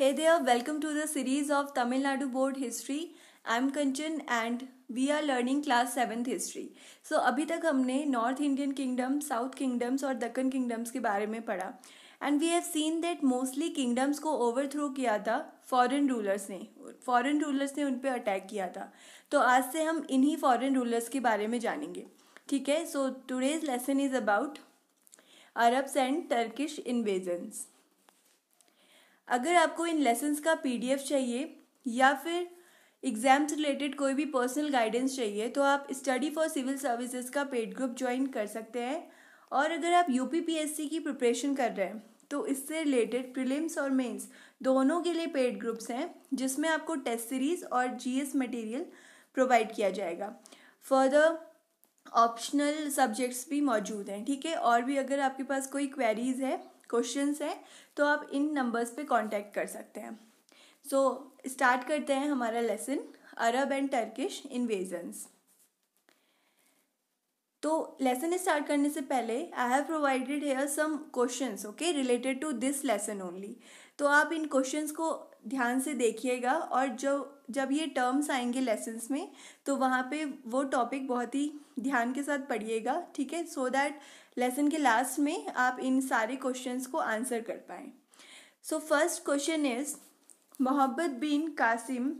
Hey there, welcome to the series of Tamil Nadu board history History. I'm Kanchan and we are learning class seventh history so अभी तक हमने north Indian kingdom south kingdoms और Deccan kingdoms के बारे में पढ़ा and we have seen that mostly kingdoms को overthrow किया था फॉरेन रूलर्स ने फॉरन रूलर्स ने उन पर अटैक किया था तो आज से हम इन्हीं फॉरन रूलर्स के बारे में जानेंगे ठीक है so today's lesson is about Arabs and Turkish invasions अगर आपको इन लेसन्स का पी चाहिए या फिर एग्जाम से रिलेटेड कोई भी पर्सनल गाइडेंस चाहिए तो आप स्टडी फॉर सिविल सर्विसेज का पेड ग्रुप ज्वाइन कर सकते हैं और अगर आप यू की प्रिपरेशन कर रहे हैं तो इससे रिलेटेड प्रिलिम्स और मेंस दोनों के लिए पेड ग्रुप्स हैं जिसमें आपको टेस्ट सीरीज और जीएस मटेरियल प्रोवाइड किया जाएगा फर्दर ऑप्शनल सब्जेक्ट्स भी मौजूद हैं ठीक है और भी अगर आपके पास कोई क्वेरीज है क्वेश्चन हैं तो आप इन नंबर्स पे कांटेक्ट कर सकते हैं सो so, स्टार्ट करते हैं हमारा lesson Arab and Turkish invasions तो लेसन स्टार्ट करने से पहले I have provided here some questions okay related to this lesson only तो आप इन क्वेश्चंस को ध्यान से देखिएगा और जो जब ये टर्म्स आएंगे लेसन्स में तो वहाँ पे वो टॉपिक बहुत ही ध्यान के साथ पढ़िएगा ठीक है सो दैट लेसन के लास्ट में आप इन सारे क्वेश्चंस को आंसर कर पाएँ सो first question is Muhammad bin Qasim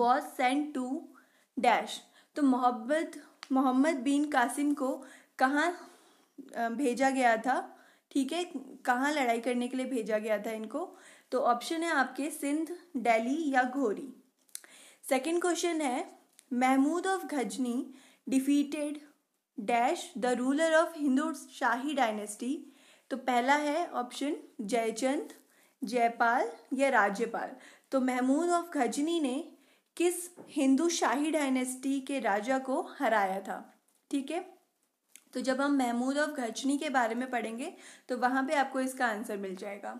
was sent to dash तो मोहब्बत मोहम्मद बिन कासिम को कहाँ भेजा गया था ठीक है कहाँ लड़ाई करने के लिए भेजा गया था इनको तो ऑप्शन है आपके सिंध दिल्ली या घोरी सेकंड क्वेश्चन है Mahmud of Ghazni defeated dash the ruler of Hindu Shahi dynasty तो पहला है ऑप्शन जयचंद जयपाल या राज्यपाल तो महमूद ऑफ घजनी ने किस हिंदू शाही डायनेस्टी के राजा को हराया था ठीक है तो जब हम महमूद ऑफ गजनी के बारे में पढ़ेंगे तो वहां पे आपको इसका आंसर मिल जाएगा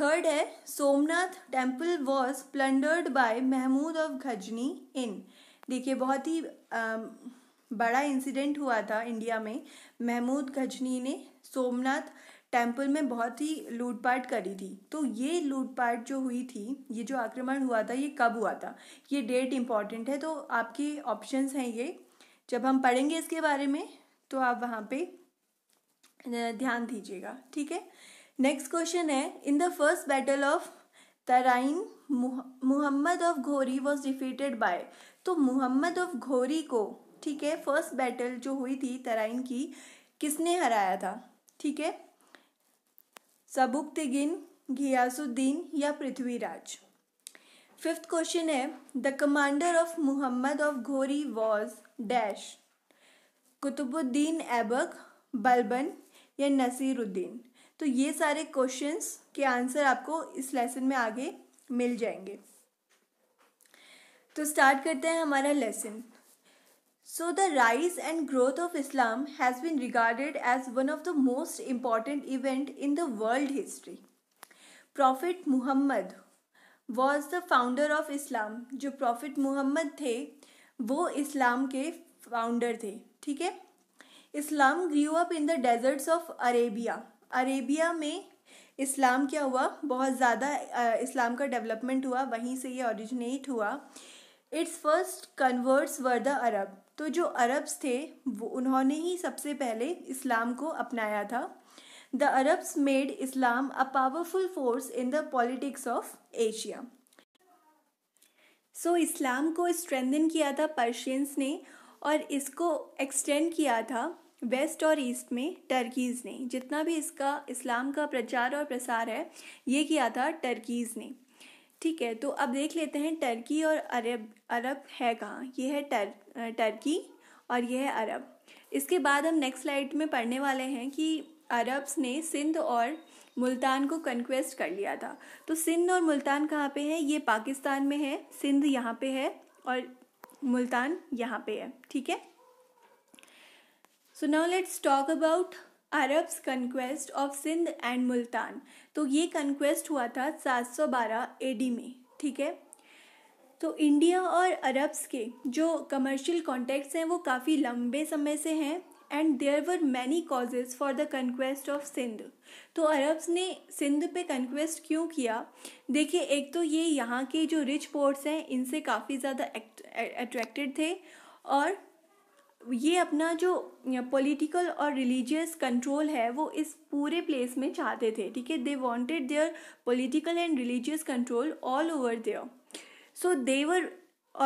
थर्ड है Somnath temple was plundered by Mahmud of Ghazni in देखिए बहुत ही आ, बड़ा इंसिडेंट हुआ था इंडिया में महमूद गजनी ने सोमनाथ टेम्पल में बहुत ही लूटपाट करी थी तो ये लूटपाट जो हुई थी ये जो आक्रमण हुआ था ये कब हुआ था ये डेट इम्पॉर्टेंट है तो आपके ऑप्शंस हैं ये जब हम पढ़ेंगे इसके बारे में तो आप वहाँ पे ध्यान दीजिएगा ठीक है नेक्स्ट क्वेश्चन है in the first battle of Tarain Muhammad of Ghori was defeated by तो मुहम्मद ऑफ घोरी को ठीक है फर्स्ट बैटल जो हुई थी तराइन की किसने हराया था ठीक है तिगिन घियासुद्दीन या पृथ्वीराज फिफ्थ क्वेश्चन है the commander of Muhammad of Ghori was dash Qutubuddin Aibak Balban या नसीरुद्दीन तो ये सारे क्वेश्चंस के आंसर आपको इस लेसन में आगे मिल जाएंगे तो स्टार्ट करते हैं हमारा lesson So, the rise and growth of Islam has been regarded as one of the most important event in the world history. Prophet Muhammad was the founder of Islam. जो Prophet Muhammad थे वो इस्लाम के founder थे ठीक है Islam grew up in the deserts of Arabia Arabia में इस्लाम क्या हुआ बहुत ज़्यादा इस्लाम का डेवलपमेंट हुआ वहीं से ये ऑरिजिनेट हुआ its first converts were the Arab तो जो अरब्स थे वो उन्होंने ही सबसे पहले इस्लाम को अपनाया था the Arabs made Islam a powerful force in the politics of Asia so Islam को स्ट्रेंथन किया था पर्शियंस ने और इसको एक्सटेंड किया था वेस्ट और ईस्ट में टर्कीज़ ने जितना भी इसका इस्लाम का प्रचार और प्रसार है ये किया था टर्कीज़ ने ठीक है तो अब देख लेते हैं टर्की और अरब अरब है कहाँ ये है टर, टर्की और ये है अरब इसके बाद हम नेक्स्ट स्लाइड में पढ़ने वाले हैं कि अरब्स ने सिंध और मुल्तान को कन्क्वेस्ट कर लिया था तो सिंध और मुल्तान कहाँ पे है ये पाकिस्तान में है सिंध यहाँ पे है और मुल्तान यहाँ पे है ठीक है so now let's talk about Arabs conquest of Sindh and Multan तो ये कन्क्वेस्ट हुआ था 712 एडी में ठीक है तो इंडिया और अरब्स के जो कमर्शियल कॉन्टेक्ट्स हैं वो काफ़ी लंबे समय से हैं and there were many causes for the conquest of Sindh तो अरब्स ने सिंध पे कन्क्वेस्ट क्यों किया देखिए एक तो ये यहाँ के जो रिच पोर्ट्स हैं इनसे काफ़ी ज़्यादा अट्रैक्टेड थे और ये अपना जो पॉलिटिकल और रिलीजियस कंट्रोल है वो इस पूरे प्लेस में चाहते थे ठीक है they wanted their political and religious control all over there so they were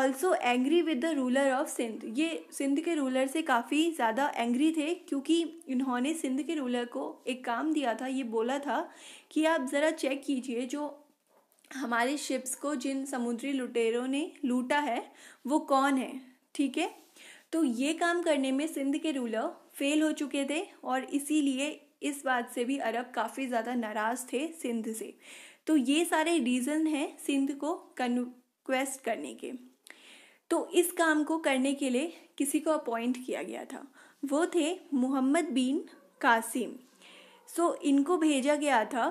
also angry with the ruler of Sindh ये सिंध के रूलर से काफ़ी ज़्यादा एंग्री थे क्योंकि इन्होंने सिंध के रूलर को एक काम दिया था ये बोला था कि आप ज़रा चेक कीजिए जो हमारे शिप्स को जिन समुद्री लुटेरों ने लूटा है वो कौन है ठीक है तो ये काम करने में सिंध के रूलर फेल हो चुके थे और इसीलिए इस बात से भी अरब काफ़ी ज़्यादा नाराज़ थे सिंध से तो ये सारे रीज़न हैं सिंध को कन्क्वेस्ट करने के तो इस काम को करने के लिए किसी को अपॉइंट किया गया था वो थे मोहम्मद बिन कासिम सो so, इनको भेजा गया था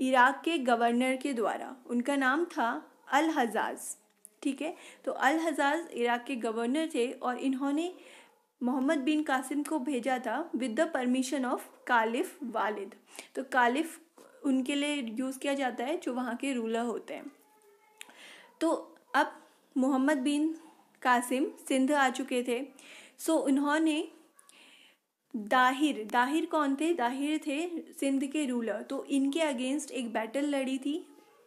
इराक के गवर्नर के द्वारा उनका नाम था अल हजाज ठीक है तो अल हजाज इराक के गवर्नर थे और इन्होंने मोहम्मद बिन कासिम को भेजा था with the permission of caliph Walid तो कालिफ उनके लिए यूज़ किया जाता है जो वहाँ के रूलर होते हैं तो अब मोहम्मद बिन कासिम सिंध आ चुके थे सो so, उन्होंने दाहिर दाहिर कौन थे दाहिर थे सिंध के रूलर तो इनके अगेंस्ट एक बैटल लड़ी थी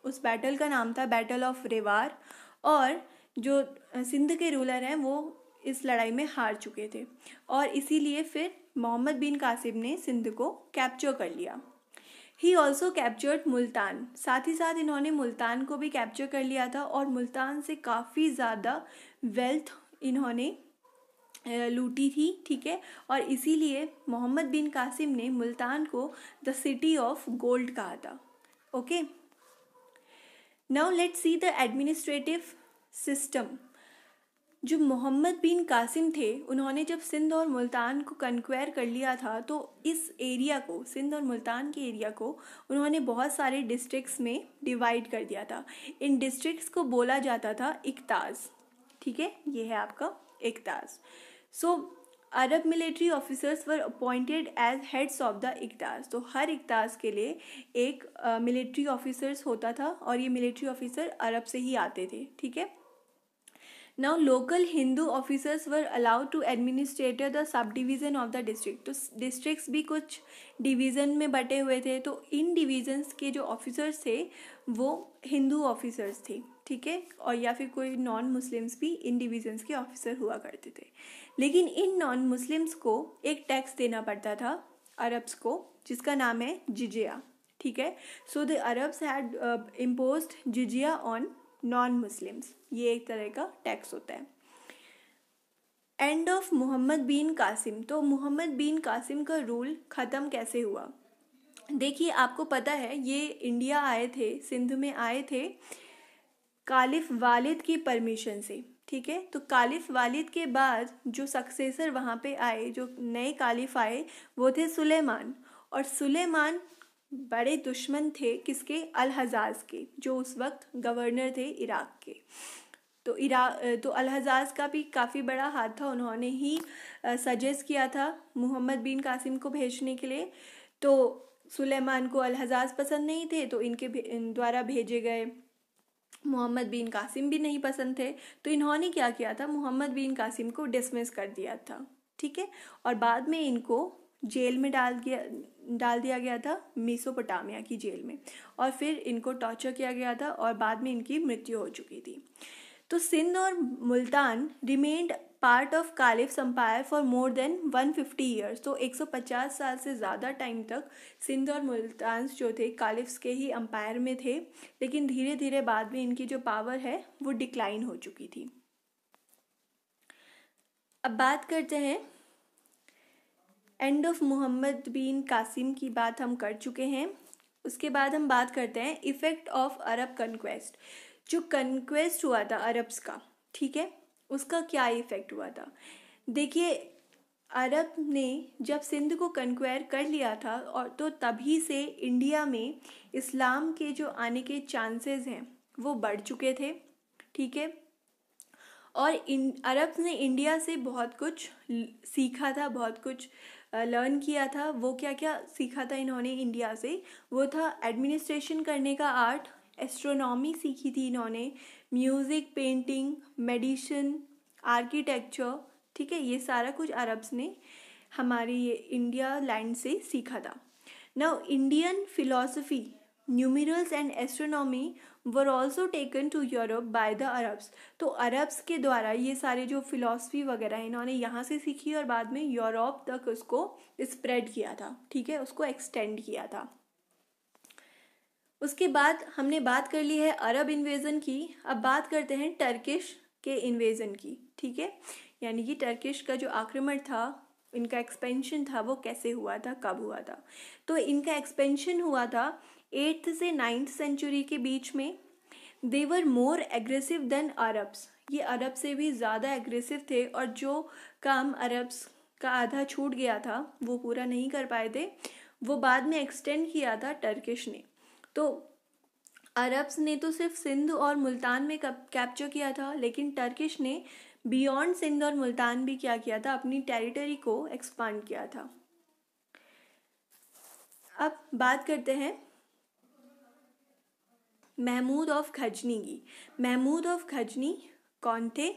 उस बैटल का नाम था बैटल ऑफ रेवार और जो सिंध के रूलर हैं वो इस लड़ाई में हार चुके थे और इसीलिए फिर मोहम्मद बिन कासिम ने सिंध को कैप्चर कर लिया ही ऑल्सो कैप्चर्ड मुल्तान साथ ही साथ इन्होंने मुल्तान को भी कैप्चर कर लिया था और मुल्तान से काफ़ी ज़्यादा वेल्थ इन्होंने लूटी थी ठीक है और इसीलिए मोहम्मद बिन कासिम ने मुल्तान को द सिटी ऑफ गोल्ड कहा था okay now let see the administrative system जो मोहम्मद बिन कासिम थे उन्होंने जब सिंध और मुल्तान को कंक्वायर कर लिया था तो इस एरिया को सिंध और मुल्तान के एरिया को उन्होंने बहुत सारे डिस्ट्रिक्ट्स में डिवाइड कर दिया था इन डिस्ट्रिक्ट्स को बोला जाता था इकताज़ ठीक है ये है आपका इकताज़ so so, Arab military officers were appointed as heads of the iqtas तो हर इकतास के लिए एक मिलिट्री uh, ऑफिसर्स होता था और ये मिलिट्री ऑफिसर अरब से ही आते थे ठीक है now local Hindu officers were allowed to administrator the sub division of the district तो डिस्ट्रिक्ट भी कुछ डिवीज़न में बटे हुए थे तो इन डिवीज़न्स के जो ऑफिसर्स थे वो हिंदू ऑफिसर्स थे ठीक है और या फिर कोई नॉन मुस्लिम्स भी इन डिवीज़न्स के ऑफिसर हुआ करते थे लेकिन इन नॉन मुस्लिम्स को एक टैक्स देना पड़ता था अरब्स को जिसका नाम है जिजिया ठीक है so the Arabs had impose jizya on non Muslims ये एक तरह का टैक्स होता है एंड ऑफ मोहम्मद बिन कासिम तो मोहम्मद बिन कासिम का रूल ख़त्म कैसे हुआ देखिए आपको पता है ये इंडिया आए थे सिंध में आए थे कालिफ वालिद की परमिशन से ठीक है तो कालिफ वालिद के बाद जो सक्सेसर वहाँ पे आए जो नए कालिफ आए वो थे सुलेमान और सुलेमान बड़े दुश्मन थे किसके अल हजाज के जो उस वक्त गवर्नर थे इराक के तो इरा तो अलहजाज का भी काफ़ी बड़ा हाथ था उन्होंने ही सजेस्ट किया था मोहम्मद बिन कासिम को भेजने के लिए तो सुलेमान को अलहजाज पसंद नहीं थे तो इनके द्वारा भेजे गए मोहम्मद बिन कासिम भी नहीं पसंद थे तो इन्होंने क्या किया था मोहम्मद बिन कासिम को डिसमिस कर दिया था ठीक है और बाद में इनको जेल में डाल दिया डाल दिया गया था मेसोपोटामिया की जेल में और फिर इनको टॉर्चर किया गया था और बाद में इनकी मृत्यु हो चुकी थी तो सिंध और Multan remained part of caliphs empire for more than 150 fifty years तो 150 साल से ज़्यादा टाइम तक सिंध और मुल्तान्स जो थे कालिफ्स के ही अम्पायर में थे लेकिन धीरे धीरे बाद में इनकी जो पावर है वो डिक्लाइन हो चुकी थी अब बात करते हैं एंड ऑफ मोहम्मद बिन कासिम की बात हम कर चुके हैं उसके बाद हम बात करते हैं इफ़ेक्ट ऑफ अरब कन्क्वेस्ट जो कन्क्वेस्ट हुआ था अरब्स का ठीक है उसका क्या इफ़ेक्ट हुआ था देखिए अरब ने जब सिंध को कंक्वायर कर लिया था और तो तभी से इंडिया में इस्लाम के जो आने के चांसेस हैं वो बढ़ चुके थे ठीक है और इन अरब ने इंडिया से बहुत कुछ सीखा था बहुत कुछ लर्न किया था वो क्या क्या सीखा था इन्होंने इंडिया से वो था एडमिनिस्ट्रेशन करने का आर्ट एस्ट्रोनॉमी सीखी थी इन्होंने म्यूज़िक पेंटिंग मेडिसिन आर्किटेक्चर ठीक है ये सारा कुछ अरब्स ने हमारी ये इंडिया लैंड से सीखा था now Indian philosophy numerals and astronomy were also taken to Europe by the Arabs तो अरब्स के द्वारा ये सारे जो फिलोसफी वगैरह इन्होंने यहाँ से सीखी और बाद में यूरोप तक उसको स्प्रेड किया था ठीक है उसको एक्सटेंड किया था उसके बाद हमने बात कर ली है अरब इन्वेज़न की अब बात करते हैं टर्किश के इन्वेज़न की ठीक है यानी कि टर्किश का जो आक्रमण था इनका एक्सपेंशन था वो कैसे हुआ था कब हुआ था तो इनका एक्सपेंशन हुआ था एट्थ से नाइन्थ सेंचुरी के बीच में they were more aggressive than Arabs ये अरब से भी ज़्यादा एग्रेसिव थे और जो काम अरब्स का आधा छूट गया था वो पूरा नहीं कर पाए थे वो बाद में एक्सटेंड किया था टर्किश ने तो अरब्स ने तो सिर्फ सिंध और मुल्तान में कैप्चर किया था लेकिन टर्किश ने बियॉन्ड सिंध और मुल्तान भी क्या किया था अपनी टेरिटरी को एक्सपांड किया था अब बात करते हैं महमूद ऑफ खजनी की महमूद ऑफ खजनी कौन थे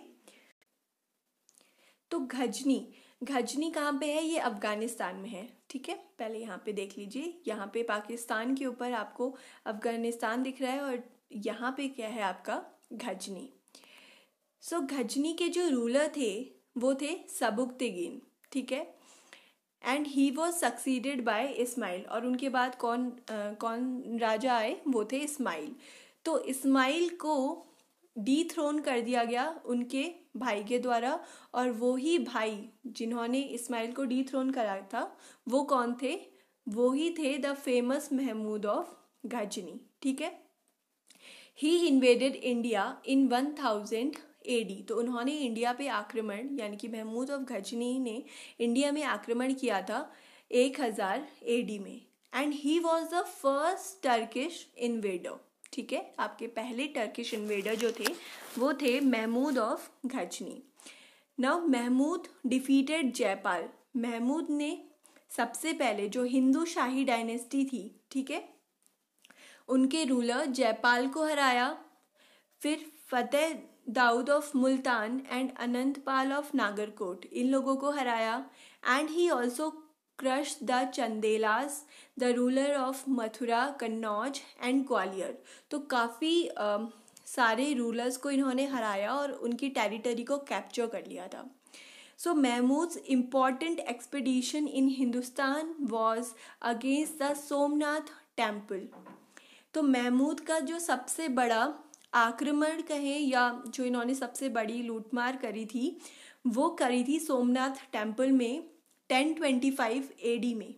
तो घजनी घजनी कहाँ पे है ये अफगानिस्तान में है ठीक है पहले यहाँ पे देख लीजिए यहाँ पे पाकिस्तान के ऊपर आपको अफ़गानिस्तान दिख रहा है और यहाँ पे क्या है आपका घजनी सो so, घजनी के जो रूलर थे वो थे सबुक तेगिन ठीक है and he was succeeded by Ismail और उनके बाद कौन आ, कौन राजा आए वो थे इस्माइल तो इस्माइल को डी थ्रोन कर दिया गया उनके भाई के द्वारा और वो ही भाई जिन्होंने इस्माइल को डी थ्रोन कराया था वो कौन थे वो ही थे the famous Mahmud of Ghazni ठीक है he invaded India in one thousand D तो उन्होंने इंडिया पे आक्रमण यानी कि महमूद ऑफ गजनी ने इंडिया में आक्रमण किया था एक हज़ार एडी में and he was the first Turkish invader ठीक है आपके पहले टर्किश इन्वेडर जो थे वो थे महमूद ऑफ घजनी नव महमूद डिफीटेड जयपाल महमूद ने सबसे पहले जो हिंदू शाही डायनेस्टी थी ठीक है उनके रूलर जयपाल को हराया फिर Fateh Daud of Multan and Anandpal of Nagarkot इन लोगों को हराया and he also crush the Chandelas the ruler of Mathura Kannauj and Gwalior तो काफ़ी सारे रूलर्स को इन्होंने हराया और उनकी टेरिटरी को कैप्चर कर लिया था so Mahmud important expedition in Hindustan was against the Somnath temple तो महमूद का जो सबसे बड़ा आक्रमण कहें या जो इन्होंने सबसे बड़ी लूटमार करी थी वो करी थी सोमनाथ टेम्पल में 1025 एडी में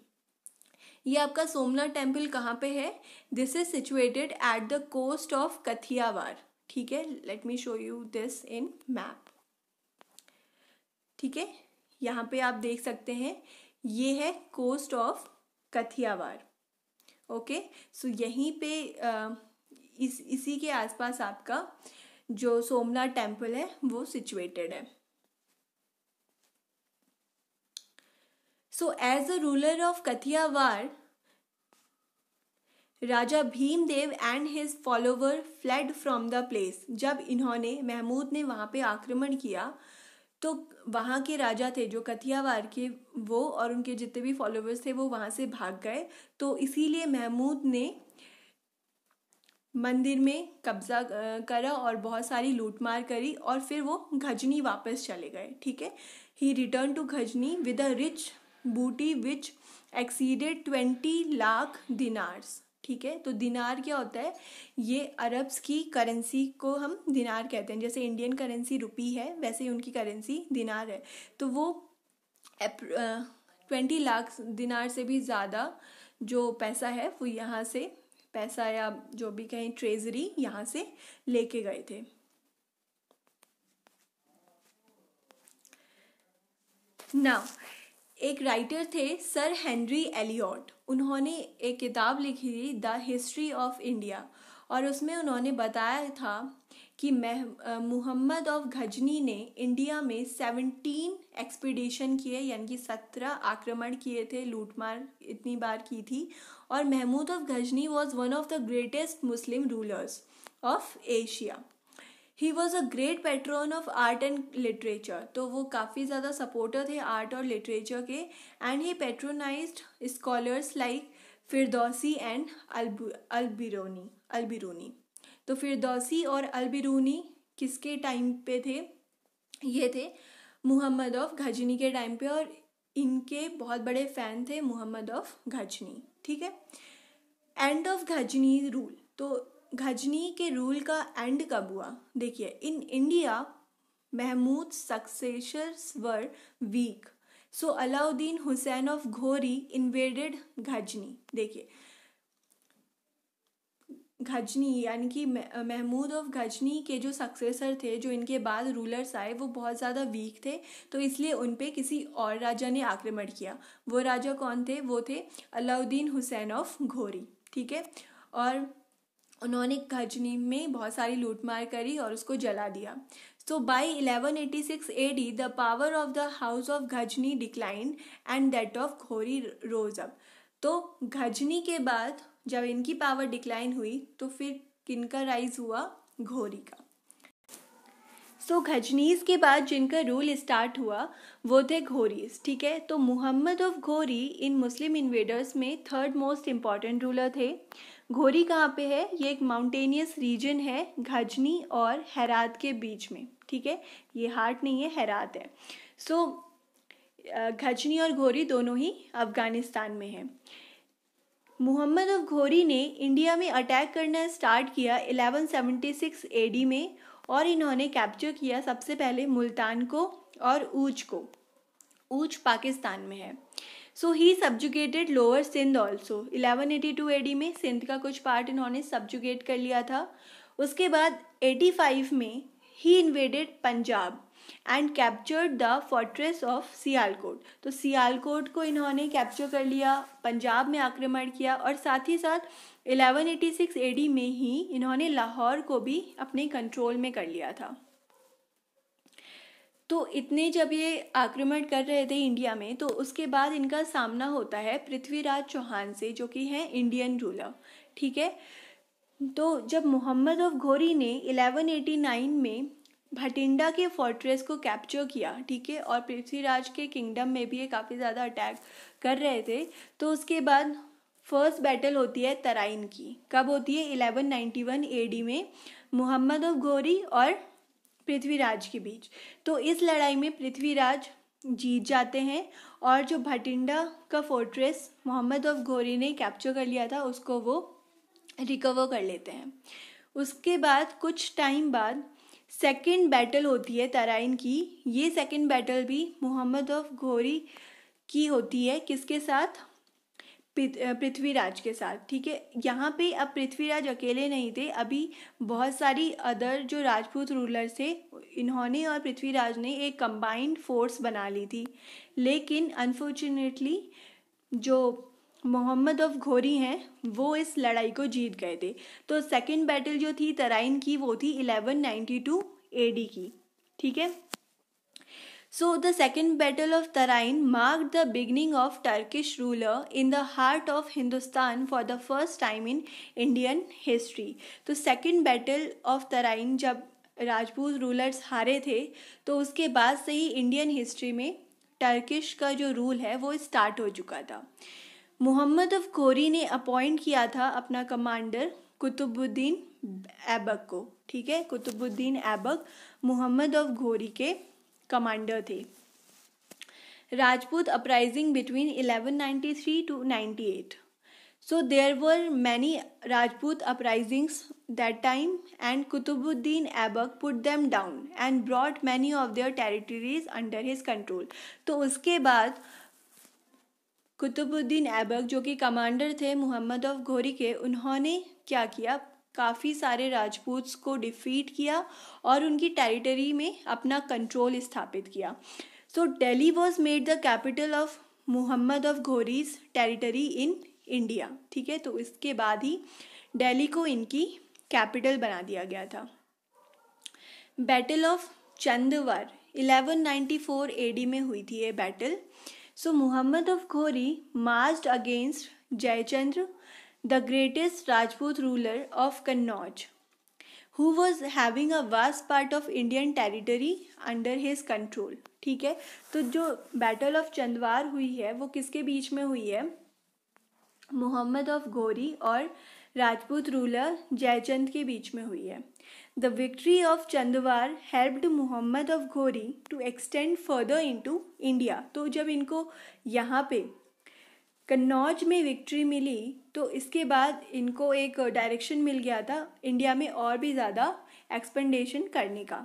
ये आपका सोमनाथ टेम्पल कहाँ पे है this is situated at the coast of Kathiawar ठीक है let me show you this in map ठीक है यहाँ पे आप देख सकते हैं ये है coast of Kathiawar okay so यहीं पे इस इसी के आसपास आपका जो सोमनाथ टेम्पल है वो सिचुएटेड है so as a ruler of Kathiawar Raja Bhimdev and his follower fled from the place जब इन्होंने महमूद ने वहाँ पे आक्रमण किया तो वहाँ के राजा थे जो कथियावार के वो और उनके जितने भी फॉलोवर्स थे वो वहाँ से भाग गए तो इसीलिए महमूद ने मंदिर में कब्जा करा और बहुत सारी लूटमार करी और फिर वो घजनी वापस चले गए ठीक है he return to Ghazni with a rich booty which exceeded twenty lakh dinars ठीक है तो दिनार क्या होता है ये अरब्स की करेंसी को हम दिनार कहते हैं जैसे इंडियन करेंसी रुपी है वैसे ही उनकी करेंसी दिनार है तो वो ट्वेंटी लाख दिनार से भी ज़्यादा जो पैसा है वो यहाँ से पैसा या जो भी कहें ट्रेजरी यहाँ से लेके गए थे नाउ एक राइटर थे सर हेनरी एलियॉट उन्होंने एक किताब लिखी थी द हिस्ट्री ऑफ इंडिया और उसमें उन्होंने बताया था कि मह मुहम्मद ऑफ घजनी ने इंडिया में सेवनटीन एक्सपीडिशन किए यानी कि सत्रह आक्रमण किए थे लूटमार इतनी बार की थी और Mahmud of Ghazni was one of the greatest Muslim rulers of Asia he was a great patron of art and literature तो वो काफ़ी ज़्यादा सपोर्टर थे आर्ट और लिटरेचर के and he patronize scholars like Firdausi and Alberuni Alberuni तो Firdausi और अलबिरूनी किसके टाइम पे थे ये थे मुहम्मद ऑफ घजनी के टाइम पे और इनके बहुत बड़े फ़ैन थे मुहम्मद ऑफ घजनी ठीक है एंड ऑफ घजनी रूल तो घजनी के रूल का एंड कब हुआ देखिए in India Mahmud successors were weak so Alauddin Hussain of Ghori invaded Ghazni देखिए घजनी यानी कि महमूद ऑफ घजनी के जो सक्सेसर थे जो इनके बाद रूलर्स आए वो बहुत ज़्यादा वीक थे तो इसलिए उन पर किसी और राजा ने आक्रमण किया वो राजा कौन थे वो थे अलाउद्दीन हुसैन ऑफ घोरी ठीक है और उन्होंने खजनी में बहुत सारी लूटमार करी और उसको जला दिया So by 1186 AD, the the power of the house of Ghazni decline and that of Ghori rose up तो घजनी के बाद जब इनकी पावर डिक्लाइन हुई तो फिर किनका राइज हुआ घोरी का सो so, के बाद जिनका रूल स्टार्ट हुआ वो थे घोरीज ठीक है तो Mohammad of Ghori in Muslim invaders में थर्ड मोस्ट इम्पॉर्टेंट रूलर थे घोरी कहाँ पे है ये एक माउंटेनियस रीजन है घजनी और हैरात के बीच में ठीक है ये हार्ट नहीं है हैरात है सो so, घजनी और घोरी दोनों ही अफ़गानिस्तान में हैं मुहम्मद ऑफ घोरी ने इंडिया में अटैक करना स्टार्ट किया 1176 एडी में और इन्होंने कैप्चर किया सबसे पहले मुल्तान को और ऊंच को ऊंच पाकिस्तान में है so he subjugated lower Sindh also 1182 two में सिंध का कुछ पार्ट इन्होंने सब्जुगेट कर लिया था उसके बाद 85 में he invaded Punjab and captured the fortress of Sialkot तो सियालकोट को इन्होंने कैप्चर कर लिया पंजाब में आक्रमण किया और साथ ही साथ 1186 एडी में ही इन्होंने लाहौर को भी अपने कंट्रोल में कर लिया था तो इतने जब ये आक्रमण कर रहे थे इंडिया में तो उसके बाद इनका सामना होता है पृथ्वीराज चौहान से जो कि हैं इंडियन रूलर ठीक है तो जब मोहम्मद ऑफ घोरी ने 1189 में भटिंडा के फोर्ट्रेस को कैप्चर किया ठीक है और पृथ्वीराज के किंगडम में भी ये काफ़ी ज़्यादा अटैक कर रहे थे तो उसके बाद फर्स्ट बैटल होती है तराइन की कब होती है 1191 एडी में मोहम्मद ऑफ घोरी और पृथ्वीराज के बीच तो इस लड़ाई में पृथ्वीराज जीत जाते हैं और जो भटिंडा का फोर्ट्रेस मोहम्मद ऑफ घोरी ने कैप्चर कर लिया था उसको वो रिकवर कर लेते हैं उसके बाद कुछ टाइम बाद सेकेंड बैटल होती है तराइन की ये सेकेंड बैटल भी मोहम्मद ऑफ घोरी की होती है किसके साथ पृथ्वीराज के साथ ठीक है यहाँ पे अब पृथ्वीराज अकेले नहीं थे अभी बहुत सारी अदर जो राजपूत रूलर थे इन्होंने और पृथ्वीराज ने एक कंबाइंड फोर्स बना ली थी लेकिन अनफॉर्चुनेटली जो मोहम्मद ऑफ घोरी हैं वो इस लड़ाई को जीत गए थे तो सेकेंड बैटल जो थी तराइन की वो थी 1192 एडी की ठीक है So, the Second Battle of Tarain marked the beginning of Turkish ruler in the heart of Hindustan for the first time in Indian history. तो Second Battle of Tarain जब राजपूत रूलर्स हारे थे तो उसके बाद से ही इंडियन हिस्ट्री में टर्किश का जो रूल है वो स्टार्ट हो चुका था मोहम्मद अफ घोरी ने अपॉइंट किया था अपना कमांडर कुतुबुद्दीन ऐबक को ठीक है कुतुबुद्दीन ऐबक मोहम्मद अफ घोरी के कमांडर थे Rajput uprising between 1193 to eight so there were many Rajput uprisings that time and Qutbuddin Aibak put them down and brought many of their territories under his control तो उसके बाद कुतुबुद्दीन ऐबक जो कि कमांडर थे मोहम्मद ऑफ घोरी के उन्होंने क्या किया काफ़ी सारे राजपूत्स को डिफीट किया और उनकी टेरिटरी में अपना कंट्रोल स्थापित किया so Delhi was made the capital of Muhammad of Ghori's territory in India ठीक है तो इसके बाद ही डेली को इनकी कैपिटल बना दिया गया था बैटल ऑफ चंदवर 1194 एडी में हुई थी ये battle so Muhammad of Ghori march against Jaichandra the greatest Rajput ruler of Kannauj who was having a vast part of Indian territory under his control ठीक है तो जो बैटल ऑफ चंदवार हुई है वो किसके बीच में हुई है मोहम्मद ऑफ घोरी और राजपूत रूलर जयचंद के बीच में हुई है the victory of Chandwar helped Mohammad of Ghori to extend further into India तो जब इनको यहाँ पे कन्नौज में विक्ट्री मिली तो इसके बाद इनको एक डायरेक्शन मिल गया था इंडिया में और भी ज़्यादा एक्सपेंडेशन करने का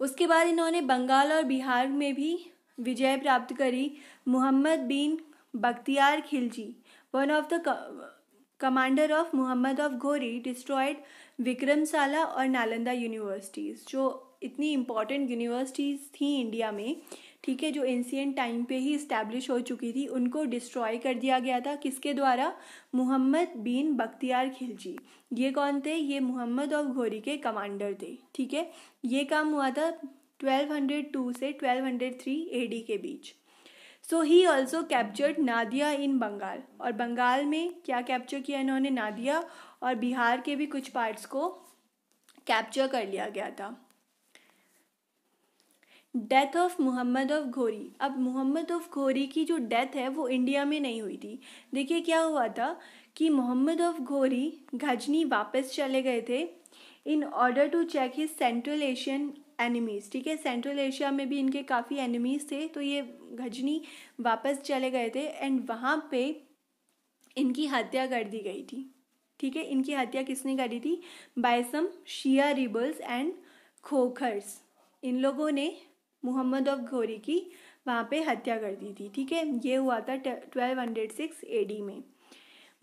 उसके बाद इन्होंने बंगाल और बिहार में भी विजय प्राप्त करी Mohammad bin Bakhtiyar Khilji one of the commander of Mohammad of Ghori destroyed Vikramshila और नालंदा यूनिवर्सिटीज़ जो इतनी इम्पॉर्टेंट यूनिवर्सिटीज़ थी इंडिया में ठीक है जो एंशियंट टाइम पे ही इस्टेब्लिश हो चुकी थी उनको डिस्ट्रॉय कर दिया गया था किसके द्वारा मोहम्मद बिन बख्तियार खिलजी ये कौन थे ये मोहम्मद और घोरी के कमांडर थे ठीक है ये काम हुआ था 1202 से 1203 एडी के बीच so he also captured Nadia in Bengal और बंगाल में क्या कैप्चर किया इन्होंने नादिया और बिहार के भी कुछ पार्ट्स को कैप्चर कर लिया गया था डेथ ऑफ मोहम्मद ऑफ घोरी अब मोहम्मद ऑफ घोरी की जो डेथ है वो इंडिया में नहीं हुई थी देखिए क्या हुआ था कि मोहम्मद ऑफ घोरी घजनी वापस चले गए थे in order to check his Central Asian enemies ठीक है सेंट्रल एशिया में भी इनके काफ़ी एनिमीज़ थे तो ये घजनी वापस चले गए थे एंड वहाँ पे इनकी हत्या कर दी गई थी ठीक है इनकी हत्या किसने करी थी by some Shia rebels and Khokhars इन लोगों ने मोहम्मद ऑफ घोरी की वहाँ पे हत्या कर दी थी ठीक है ये हुआ था twelve hundred six A D में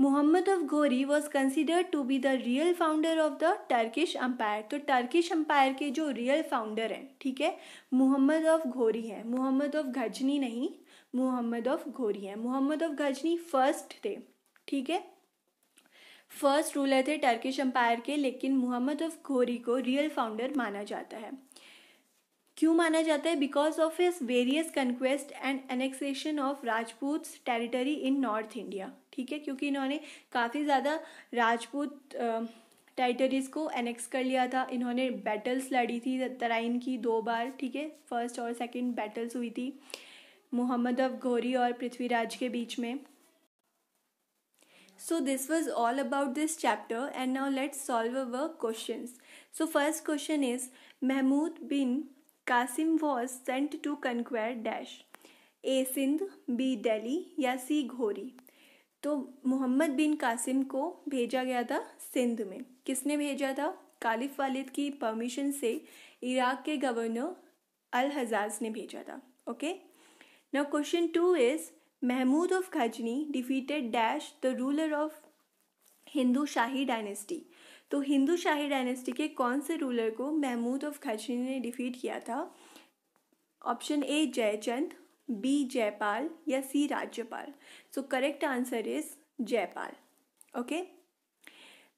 Mohammad of Ghori was considered to be the real founder of the Turkish empire तो टर्किश अम्पायर के जो रियल फाउंडर हैं ठीक है मोहम्मद ऑफ घोरी है मोहम्मद ऑफ घजनी नहीं मोहम्मद ऑफ घोरी है मोहम्मद ऑफ घजनी फर्स्ट थे ठीक है फर्स्ट रूलर थे टर्किश अम्पायर के लेकिन मोहम्मद ऑफ घोरी को रियल फाउंडर माना जाता है क्यों माना जाता है because of his various conquest and annexation of Rajput territory in North India ठीक है क्योंकि इन्होंने काफ़ी ज़्यादा राजपूत टेरिटरीज को एनेक्स कर लिया था इन्होंने बैटल्स लड़ी थी तराइन की दो बार ठीक है फर्स्ट और सेकेंड बैटल्स हुई थी मोहम्मद अफ घोरी और पृथ्वीराज के बीच में so this was all about this chapter and now let's solve our question so first question is Mahmud bin Qasim was sent to conquer dash A Sindh B Delhi या सी घोरी तो मोहम्मद बिन कासिम को भेजा गया था सिंध में किसने भेजा था कालिफ वालिद की परमिशन से इराक के गवर्नर अल हजाज ने भेजा था okay now question two is Mahmud of Ghazni defeated dash the ruler of Hindu Shahi dynasty तो हिंदू शाही डायनेस्टी के कौन से रूलर को महमूद ऑफ खजनी ने डिफीट किया था option A Jaichand B Jaipal या C Rajyapal so correct answer is Jaipal okay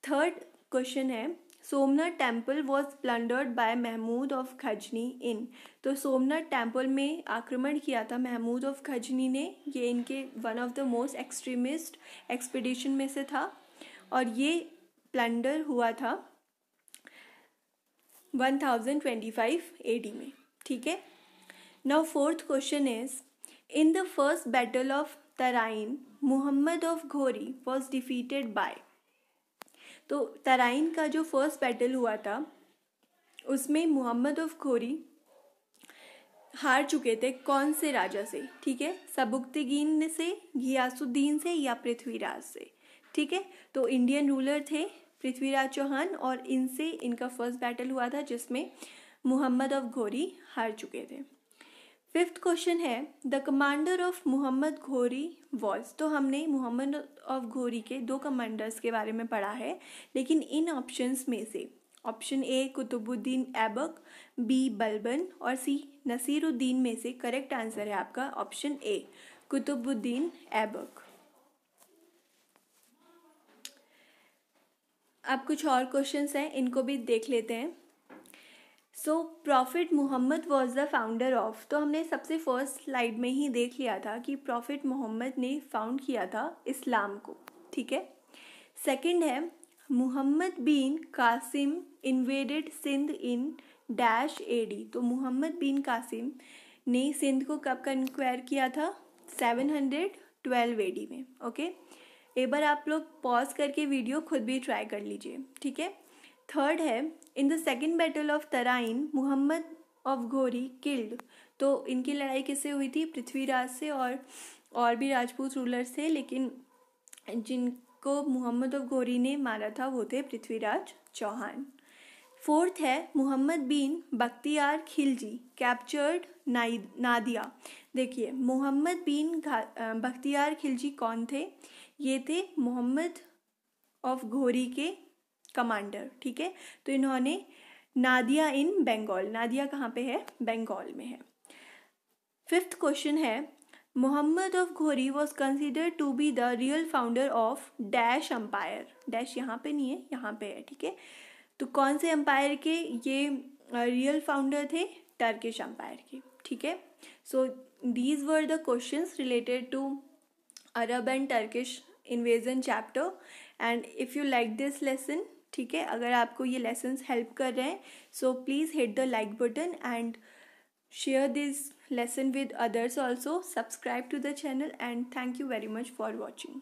third question है Somnath temple was plundered by Mahmud of Ghazni in तो सोमनाथ टेम्पल में आक्रमण किया था महमूद ऑफ खजनी ने ये इनके one of the most extremist expedition में से था और ये प्लंडर हुआ था 1025 एडी में ठीक है now fourth question is in the first battle of Tarain Muhammad of Ghori was defeated by तो तराइन का जो फर्स्ट बैटल हुआ था उसमें मुहम्मद ऑफ घोरी हार चुके थे कौन से राजा से ठीक है सबुक्तगीन से घियासुद्दीन से या पृथ्वीराज से ठीक है तो इंडियन रूलर थे पृथ्वीराज चौहान और इनसे इनका फर्स्ट बैटल हुआ था जिसमें मोहम्मद ऑफ घोरी हार चुके थे फिफ्थ क्वेश्चन है द कमांडर ऑफ मोहम्मद घोरी वॉज तो हमने मोहम्मद ऑफ घोरी के दो कमांडर्स के बारे में पढ़ा है लेकिन इन ऑप्शंस में से option A Qutbuddin Aibak B Balban और सी नसीरुद्दीन में से करेक्ट आंसर है आपका ऑप्शन ए कुतुबुद्दीन ऐबक अब कुछ और क्वेश्चंस हैं इनको भी देख लेते हैं so Prophet Mohammad was the founder of तो हमने सबसे फर्स्ट स्लाइड में ही देख लिया था कि प्रॉफिट मोहम्मद ने फाउंड किया था इस्लाम को ठीक है सेकंड है Muhammad bin Qasim invaded Sindh in dash AD तो मुहम्मद बिन कासिम ने सिंध को कब कंक्वायर किया था सेवन हंड्रेड ए एडी में ओके okay? एक बार आप लोग पॉज करके वीडियो खुद भी ट्राई कर लीजिए ठीक है थर्ड है in the second battle of Tarain Muhammad of Ghori killed तो इनकी लड़ाई किससे हुई थी पृथ्वीराज से और और भी राजपूत रूलर से लेकिन जिनको मुहम्मद ऑफ घोरी ने मारा था वो थे पृथ्वीराज चौहान फोर्थ है मोहम्मद बिन बख्तियार खिलजी कैप्चर्ड नादिया देखिए मोहम्मद बिन बख्तियार खिलजी कौन थे ये थे मोहम्मद ऑफ घोरी के कमांडर ठीक है तो इन्होंने नादिया इन बंगाल नादिया कहाँ पे है बंगाल में है फिफ्थ क्वेश्चन है Mohammad of Ghori was consider to be the real founder of dash empire dash यहाँ पे नहीं है यहाँ पे है ठीक है तो कौन से अम्पायर के ये रियल फाउंडर थे टर्किश अम्पायर के ठीक है so these were the question related to Arab and Turkish invasion chapter and if you like this lesson ठीक है अगर आपको ये लेसन हेल्प कर रहे हैं so please hit the like button and share this lesson with others also subscribe to the channel and thank you very much for watching